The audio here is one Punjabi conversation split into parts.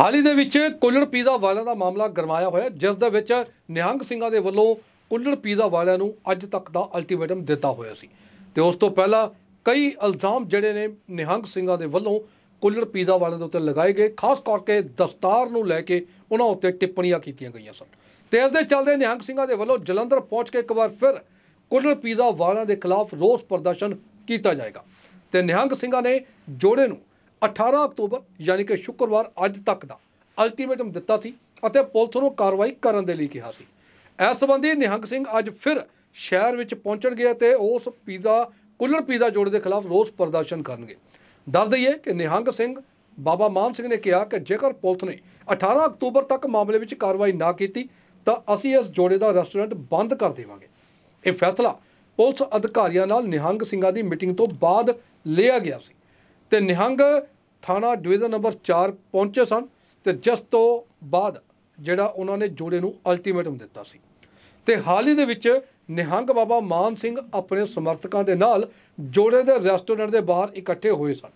ਹਾਲ ਹੀ ਦੇ ਵਿੱਚ ਕੁੱਲੜ ਪੀਜ਼ਾ ਵਾਲਿਆਂ ਦਾ ਮਾਮਲਾ ਗਰਮਾਇਆ ਹੋਇਆ ਜਿਸ ਦੇ ਵਿੱਚ ਨਿਹੰਗ ਸਿੰਘਾਂ ਦੇ ਵੱਲੋਂ ਕੁੱਲੜ ਪੀਜ਼ਾ ਵਾਲਿਆਂ ਨੂੰ ਅੱਜ ਤੱਕ ਦਾ ਅਲਟੀਮੇਟਮ ਦਿੱਤਾ ਹੋਇਆ ਸੀ ਤੇ ਉਸ ਤੋਂ ਪਹਿਲਾਂ ਕਈ ਇਲਜ਼ਾਮ ਜਿਹੜੇ ਨੇ ਨਿਹੰਗ ਸਿੰਘਾਂ ਦੇ ਵੱਲੋਂ ਕੁੱਲੜ ਪੀਜ਼ਾ ਵਾਲਿਆਂ ਦੇ ਉੱਤੇ ਲਗਾਏ ਗਏ ਖਾਸ ਕਰਕੇ ਦਸਤਾਰ ਨੂੰ ਲੈ ਕੇ ਉਹਨਾਂ ਉੱਤੇ ਟਿੱਪਣੀਆਂ ਕੀਤੀਆਂ ਗਈਆਂ ਸਨ ਤੇ ਇਸ ਦੇ ਚੱਲਦੇ ਨਿਹੰਗ ਸਿੰਘਾਂ ਦੇ ਵੱਲੋਂ ਜਲੰਧਰ ਪਹੁੰਚ ਕੇ ਇੱਕ ਵਾਰ ਫਿਰ ਕੁੱਲੜ ਪੀਜ਼ਾ ਵਾਲਿਆਂ ਦੇ ਖਿਲਾਫ ਰੋਸ ਪ੍ਰਦਰਸ਼ਨ ਕੀਤਾ ਜਾਏਗਾ ਤੇ ਨਿਹੰਗ ਸਿੰਘਾਂ ਨੇ ਜੋੜੇ ਨੂੰ 18 ਅਕਤੂਬਰ ਯਾਨੀ ਕਿ ਸ਼ੁੱਕਰਵਾਰ ਅੱਜ ਤੱਕ ਦਾ ਅਲਟੀਮੇਟਮ ਦਿੱਤਾ ਸੀ ਅਤੇ ਪੁਲਿਸ ਨੂੰ ਕਾਰਵਾਈ ਕਰਨ ਦੇ ਲਈ ਕਿਹਾ ਸੀ ਇਸ ਸੰਬੰਧੀ ਨਿਹੰਗ ਸਿੰਘ ਅੱਜ ਫਿਰ ਸ਼ਹਿਰ ਵਿੱਚ ਪਹੁੰਚਣ ਗਿਆ ਤੇ ਉਸ ਪੀਜ਼ਾ ਕੁੱਲਰ ਪੀਜ਼ਾ ਜੋੜੇ ਦੇ ਖਿਲਾਫ ਰੋਸ ਪ੍ਰਦਰਸ਼ਨ ਕਰਨਗੇ ਦੱਸ ਦਈਏ ਕਿ ਨਿਹੰਗ ਸਿੰਘ ਬਾਬਾ ਮਾਨ ਸਿੰਘ ਨੇ ਕਿਹਾ ਕਿ ਜੇਕਰ ਪੁਲਿਸ ਨੇ 18 ਅਕਤੂਬਰ ਤੱਕ ਮਾਮਲੇ ਵਿੱਚ ਕਾਰਵਾਈ ਨਾ ਕੀਤੀ ਤਾਂ ਅਸੀਂ ਇਸ ਜੋੜੇ ਦਾ ਰੈਸਟੋਰੈਂਟ ਬੰਦ ਕਰ ਦੇਵਾਂਗੇ ਇਹ ਫੈਸਲਾ ਪੁਲਿਸ ਅਧਿਕਾਰੀਆਂ ਨਾਲ ਨਿਹੰਗ ਸਿੰਘਾਂ ਦੀ ਮੀਟਿੰਗ ਤੋਂ ਬਾਅਦ ਲਿਆ ਗਿਆ ਸੀ ਤੇ ਨਿਹੰਗ ਥਾਣਾ ਡਿਵੀਜ਼ਨ ਨੰਬਰ 4 ਪਹੁੰਚੇ ਸਨ ਤੇ ਜਸ ਤੋਂ ਬਾਅਦ ਜਿਹੜਾ ਉਹਨਾਂ ਨੇ ਜੋੜੇ ਨੂੰ ਅਲਟੀਮੇਟਮ ਦਿੱਤਾ ਸੀ ਤੇ ਹਾਲ ਹੀ ਦੇ ਵਿੱਚ ਨਿਹੰਗ ਬਾਬਾ ਮਾਨ ਸਿੰਘ ਆਪਣੇ ਸਮਰਥਕਾਂ ਦੇ ਨਾਲ ਜੋੜੇ ਦੇ ਰੈਸਟੋਰੈਂਟ ਦੇ ਬਾਹਰ ਇਕੱਠੇ ਹੋਏ ਸਨ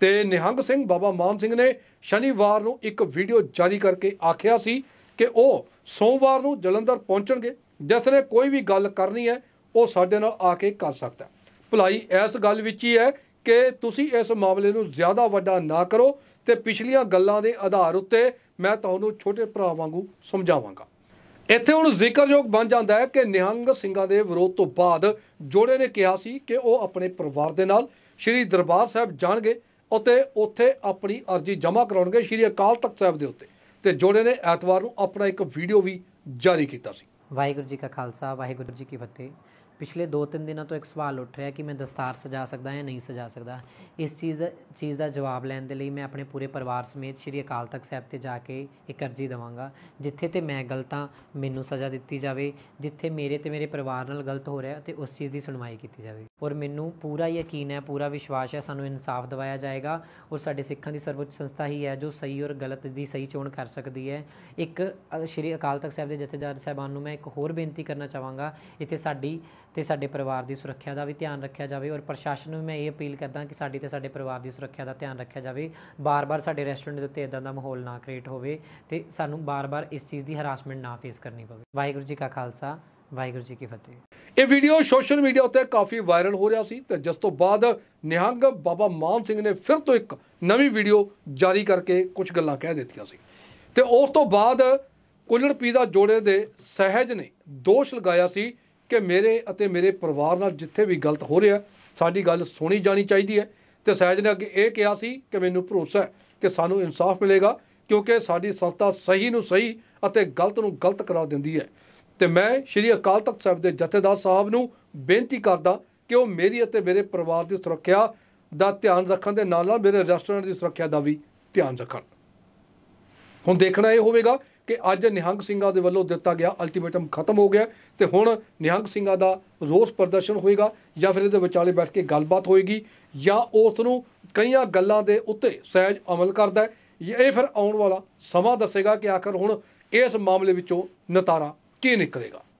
ਤੇ ਨਿਹੰਗ ਸਿੰਘ ਬਾਬਾ ਮਾਨ ਸਿੰਘ ਨੇ ਸ਼ਨੀਵਾਰ ਨੂੰ ਇੱਕ ਵੀਡੀਓ ਜਾਰੀ ਕਰਕੇ ਆਖਿਆ ਸੀ ਕਿ ਉਹ ਸੋਮਵਾਰ ਨੂੰ ਜਲੰਧਰ ਪਹੁੰਚਣਗੇ ਜਿਸ ਨੇ ਕੋਈ ਵੀ ਗੱਲ ਕਰਨੀ ਹੈ ਉਹ ਸਾਡੇ ਨਾਲ ਆ ਕੇ ਕਰ ਸਕਦਾ ਭਲਾਈ ਇਸ ਗੱਲ ਵਿੱਚ ਹੀ ਹੈ ਕਿ ਤੁਸੀਂ ਇਸ ਮਾਮਲੇ ਨੂੰ ਜ਼ਿਆਦਾ ਵੱਡਾ ਨਾ ਕਰੋ ਤੇ ਪਿਛਲੀਆਂ ਗੱਲਾਂ ਦੇ ਆਧਾਰ ਉੱਤੇ ਮੈਂ ਤੁਹਾਨੂੰ ਛੋਟੇ ਭਰਾ ਵਾਂਗੂ ਸਮਝਾਵਾਂਗਾ ਇੱਥੇ ਹੁਣ ਜ਼ਿਕਰਯੋਗ ਬਣ ਜਾਂਦਾ ਹੈ ਕਿ ਨਿਹੰਗ ਸਿੰਘਾਂ ਦੇ ਵਿਰੋਧ ਤੋਂ ਬਾਅਦ ਜੋੜੇ ਨੇ ਕਿਹਾ ਸੀ ਕਿ ਉਹ ਆਪਣੇ ਪਰਿਵਾਰ ਦੇ ਨਾਲ ਸ਼੍ਰੀ ਦਰਬਾਰ ਸਾਹਿਬ ਜਾਣਗੇ ਅਤੇ ਉੱਥੇ ਆਪਣੀ ਅਰਜ਼ੀ ਜਮ੍ਹਾਂ ਕਰਾਉਣਗੇ ਸ਼੍ਰੀ ਅਕਾਲ ਤਖਤ ਸਾਹਿਬ ਦੇ ਉੱਤੇ ਤੇ ਜੋੜੇ ਨੇ ਐਤਵਾਰ ਨੂੰ ਆਪਣਾ ਇੱਕ ਵੀਡੀਓ ਵੀ ਜਾਰੀ ਕੀਤਾ ਸੀ ਵਾਹਿਗੁਰੂ ਜੀ ਕਾ ਖਾਲਸਾ ਵਾਹਿਗੁਰੂ ਜੀ ਕੀ ਫਤਿਹ ਪਿਛਲੇ 2-3 ਦਿਨਾਂ ਤੋਂ ਇੱਕ ਸਵਾਲ ਉੱਠ ਰਿਹਾ ਕਿ ਮੈਂ ਦਸਤਾਰ ਸਜਾ ਸਕਦਾ ਜਾਂ ਨਹੀਂ ਸਜਾ ਸਕਦਾ ਇਸ ਚੀਜ਼ ਚੀਜ਼ ਦਾ ਜਵਾਬ ਲੈਣ ਦੇ ਲਈ ਮੈਂ ਆਪਣੇ ਪੂਰੇ ਪਰਿਵਾਰ ਸਮੇਤ ਸ਼੍ਰੀ ਅਕਾਲ ਤਖਤ ਸਾਹਿਬ ਤੇ ਜਾ ਕੇ ਇੱਕ ਅਰਜ਼ੀ ਦਵਾਂਗਾ ਜਿੱਥੇ ਤੇ ਮੈਂ ਗਲਤਾਂ ਮੈਨੂੰ ਸਜ਼ਾ ਦਿੱਤੀ ਜਾਵੇ ਜਿੱਥੇ ਮੇਰੇ ਤੇ ਮੇਰੇ ਪਰਿਵਾਰ ਨਾਲ ਗਲਤ ਹੋ ਰਿਹਾ ਤੇ ਉਸ ਚੀਜ਼ ਦੀ ਸੁਣਵਾਈ ਕੀਤੀ ਜਾਵੇ ਔਰ ਮੈਨੂੰ ਪੂਰਾ ਯਕੀਨ ਹੈ ਪੂਰਾ ਵਿਸ਼ਵਾਸ ਹੈ ਸਾਨੂੰ ਇਨਸਾਫ ਦਵਾਇਆ ਜਾਏਗਾ ਔਰ ਸਾਡੇ ਸਿੱਖਾਂ ਦੀ ਸਰਵਉੱਚ ਸੰਸਥਾ ਹੀ ਹੈ ਜੋ ਸਹੀ ਔਰ ਗਲਤ ਦੀ ਸਹੀ ਚੋਣ ਕਰ ਸਕਦੀ ਹੈ ਇੱਕ ਸ਼੍ਰੀ ਅਕਾਲ ਤਖਤ ਸਾਹਿਬ ਦੇ ਜਥੇਦਾਰ ਸਾਹਿਬਾਨ ਨੂੰ ਮੈਂ ਇੱਕ ਹੋਰ ਬੇਨਤੀ ਕਰਨਾ ਚਾਹਾਂਗਾ ਇੱਥੇ ਸਾਡੀ ਤੇ ਸਾਡੇ ਪਰਿਵਾਰ ਦੀ ਸੁਰੱਖਿਆ ਦਾ ਵੀ ਧਿਆਨ ਰੱਖਿਆ ਜਾਵੇ ਔਰ ਪ੍ਰਸ਼ਾਸਨ ਨੂੰ ਮੈਂ ਇਹ ਅਪੀਲ ਕਰਦਾ ਕਿ ਸਾਡੀ ਤੇ ਸਾਡੇ ਪਰਿਵਾਰ ਦੀ ਸੁਰੱਖਿਆ ਦਾ ਧਿਆਨ ਰੱਖਿਆ ਜਾਵੇ ਬਾਰ-ਬਾਰ ਸਾਡੇ ਰੈਸਟੋਰੈਂਟ ਦੇ ਉੱਤੇ ਇਦਾਂ ਦਾ ਮਾਹੌਲ ਨਾ ਕ੍ਰੀਏਟ ਹੋਵੇ ਤੇ ਸਾਨੂੰ ਬਾਰ-ਬਾਰ ਇਸ ਚੀਜ਼ ਦੀ ਹਰਾਸਮੈਂਟ ਨਾ ਫੇਸ ਕਰਨੀ ਪਵੇ ਵਾਹਿਗੁਰੂ ਜੀ ਕਾ ਖਾਲਸਾ ਵਾਹਿਗੁਰੂ ਜੀ ਕੀ ਫਤਿਹ ਇਹ ਵੀਡੀਓ ਸੋਸ਼ਲ ਮੀਡੀਆ ਉੱਤੇ ਕਾਫੀ ਵਾਇਰਲ ਹੋ ਰਿਹਾ ਸੀ ਤੇ ਜਿਸ ਤੋਂ ਬਾਅਦ ਨਿਹੰਗ ਬਾਬਾ ਮਾਨ ਸਿੰਘ ਨੇ ਫਿਰ ਤੋਂ ਇੱਕ ਨਵੀਂ ਵੀਡੀਓ ਜਾਰੀ ਕਰਕੇ ਕੁਝ ਗੱਲਾਂ ਕਹਿ ਦਿੱਤੀਆਂ ਸੀ ਤੇ ਉਸ ਤੋਂ ਬਾਅਦ ਕੁੱਲੜ ਦਾ ਜੋੜੇ ਦੇ ਸਹਿਜ ਨੇ ਦੋਸ਼ ਲਗਾਇਆ ਸੀ ਕਿ ਮੇਰੇ ਅਤੇ ਮੇਰੇ ਪਰਿਵਾਰ ਨਾਲ ਜਿੱਥੇ ਵੀ ਗਲਤ ਹੋ ਰਿਹਾ ਸਾਡੀ ਗੱਲ ਸੁਣੀ ਜਾਣੀ ਚਾਹੀਦੀ ਹੈ ਤੇ ਸਹਿਜ ਨੇ ਅੱਗੇ ਇਹ ਕਿਹਾ ਸੀ ਕਿ ਮੈਨੂੰ ਭਰੋਸਾ ਹੈ ਕਿ ਸਾਨੂੰ ਇਨਸਾਫ ਮਿਲੇਗਾ ਕਿਉਂਕਿ ਸਾਡੀ ਸੰਸਥਾ ਸਹੀ ਨੂੰ ਸਹੀ ਅਤੇ ਗਲਤ ਨੂੰ ਗਲਤ ਕਰਾ ਦਿੰਦੀ ਹੈ ਤੇ ਮੈਂ ਸ਼੍ਰੀ ਅਕਾਲ ਤਖਤ ਸਾਹਿਬ ਦੇ ਜਥੇਦਾਰ ਸਾਹਿਬ ਨੂੰ ਬੇਨਤੀ ਕਰਦਾ ਕਿ ਉਹ ਮੇਰੀ ਅਤੇ ਮੇਰੇ ਪਰਿਵਾਰ ਦੀ ਸੁਰੱਖਿਆ ਦਾ ਧਿਆਨ ਰੱਖਣ ਦੇ ਨਾਲ ਨਾਲ ਮੇਰੇ ਰੈਸਟੋਰੈਂਟ ਦੀ ਸੁਰੱਖਿਆ ਦਾ ਵੀ ਧਿਆਨ ਰੱਖਣ ਹੁਣ ਦੇਖਣਾ ਇਹ ਹੋਵੇਗਾ ਕਿ ਅੱਜ ਨਿਹੰਗ ਸਿੰਘਾਂ ਦੇ ਵੱਲੋਂ ਦਿੱਤਾ ਗਿਆ ਅਲਟੀਮੇਟਮ ਖਤਮ ਹੋ ਗਿਆ ਤੇ ਹੁਣ ਨਿਹੰਗ ਸਿੰਘਾਂ ਦਾ ਰੋਸ ਪ੍ਰਦਰਸ਼ਨ ਹੋਏਗਾ ਜਾਂ ਫਿਰ ਇਹਦੇ ਵਿਚਾਲੇ ਬੈਠ ਕੇ ਗੱਲਬਾਤ ਹੋਏਗੀ ਜਾਂ ਉਸ ਨੂੰ ਕਈਆਂ ਗੱਲਾਂ ਦੇ ਉੱਤੇ ਸਹਿਜ ਅਮਲ ਕਰਦਾ ਹੈ ਇਹ ਫਿਰ ਆਉਣ ਵਾਲਾ ਸਮਾਂ ਦੱਸੇਗਾ ਕਿ ਆਖਰ ਹੁਣ ਇਸ ਮਾਮਲੇ ਵਿੱਚੋਂ ਨਤਾਰਾ ਕੀ ਨਿਕਲੇਗਾ